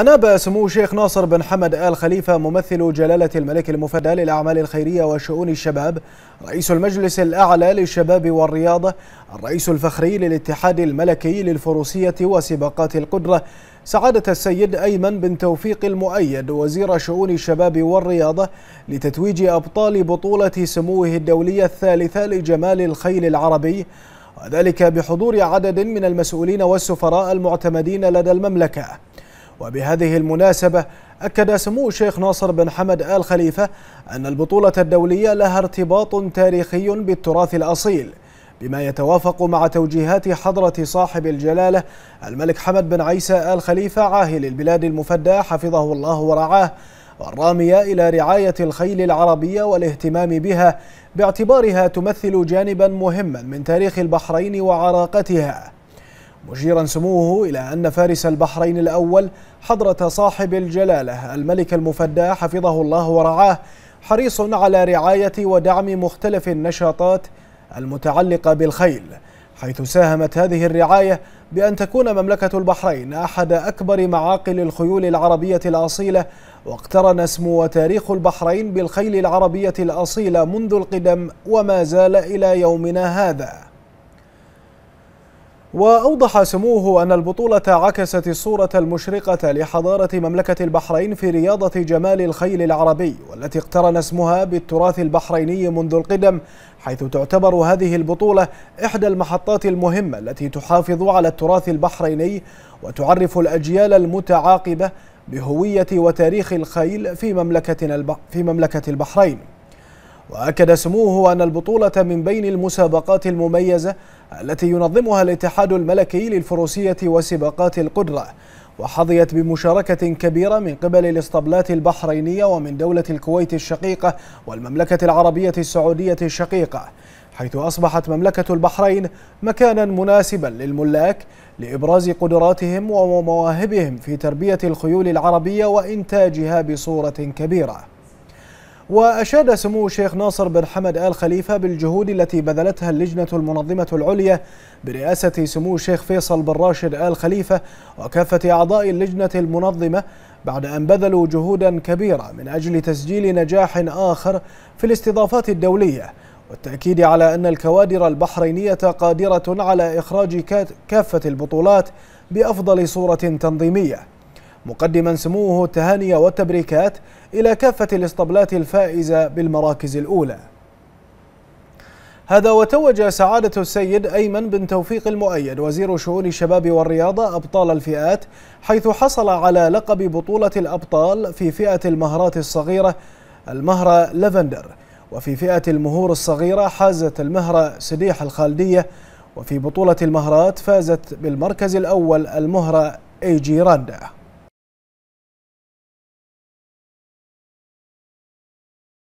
أناب سمو الشيخ ناصر بن حمد آل خليفة ممثل جلالة الملك المفدى للأعمال الخيرية وشؤون الشباب رئيس المجلس الأعلى للشباب والرياضة الرئيس الفخري للاتحاد الملكي للفروسية وسباقات القدرة سعادة السيد أيمن بن توفيق المؤيد وزير شؤون الشباب والرياضة لتتويج أبطال بطولة سموه الدولية الثالثة لجمال الخيل العربي وذلك بحضور عدد من المسؤولين والسفراء المعتمدين لدى المملكه وبهذه المناسبة أكد سمو الشيخ ناصر بن حمد آل خليفة أن البطولة الدولية لها ارتباط تاريخي بالتراث الأصيل بما يتوافق مع توجيهات حضرة صاحب الجلالة الملك حمد بن عيسى آل خليفة عاهل البلاد المفدى حفظه الله ورعاه والرامية إلى رعاية الخيل العربية والاهتمام بها باعتبارها تمثل جانبا مهما من تاريخ البحرين وعراقتها مشيرا سموه إلى أن فارس البحرين الأول حضرة صاحب الجلالة الملك المفدى حفظه الله ورعاه حريص على رعاية ودعم مختلف النشاطات المتعلقة بالخيل حيث ساهمت هذه الرعاية بأن تكون مملكة البحرين أحد أكبر معاقل الخيول العربية الأصيلة واقترن اسم وتاريخ البحرين بالخيل العربية الأصيلة منذ القدم وما زال إلى يومنا هذا وأوضح سموه أن البطولة عكست الصورة المشرقة لحضارة مملكة البحرين في رياضة جمال الخيل العربي والتي اقترن اسمها بالتراث البحريني منذ القدم حيث تعتبر هذه البطولة إحدى المحطات المهمة التي تحافظ على التراث البحريني وتعرف الأجيال المتعاقبة بهوية وتاريخ الخيل في مملكتنا في مملكة البحرين وأكد سموه أن البطولة من بين المسابقات المميزة التي ينظمها الاتحاد الملكي للفروسية وسباقات القدرة وحظيت بمشاركة كبيرة من قبل الاسطبلات البحرينية ومن دولة الكويت الشقيقة والمملكة العربية السعودية الشقيقة حيث أصبحت مملكة البحرين مكانا مناسبا للملاك لإبراز قدراتهم ومواهبهم في تربية الخيول العربية وإنتاجها بصورة كبيرة وأشاد سمو الشيخ ناصر بن حمد آل خليفة بالجهود التي بذلتها اللجنة المنظمة العليا برئاسة سمو الشيخ فيصل بن راشد آل خليفة وكافة أعضاء اللجنة المنظمة بعد أن بذلوا جهودا كبيرة من أجل تسجيل نجاح آخر في الاستضافات الدولية والتأكيد على أن الكوادر البحرينية قادرة على إخراج كافة البطولات بأفضل صورة تنظيمية مقدما سموه التهاني والتبريكات إلى كافة الاسطبلات الفائزة بالمراكز الأولى هذا وتوج سعادة السيد أيمن بن توفيق المؤيد وزير شؤون الشباب والرياضة أبطال الفئات حيث حصل على لقب بطولة الأبطال في فئة المهرات الصغيرة المهرة لافندر وفي فئة المهور الصغيرة حازت المهرة سديح الخالدية وفي بطولة المهرات فازت بالمركز الأول المهرة إيجي راندا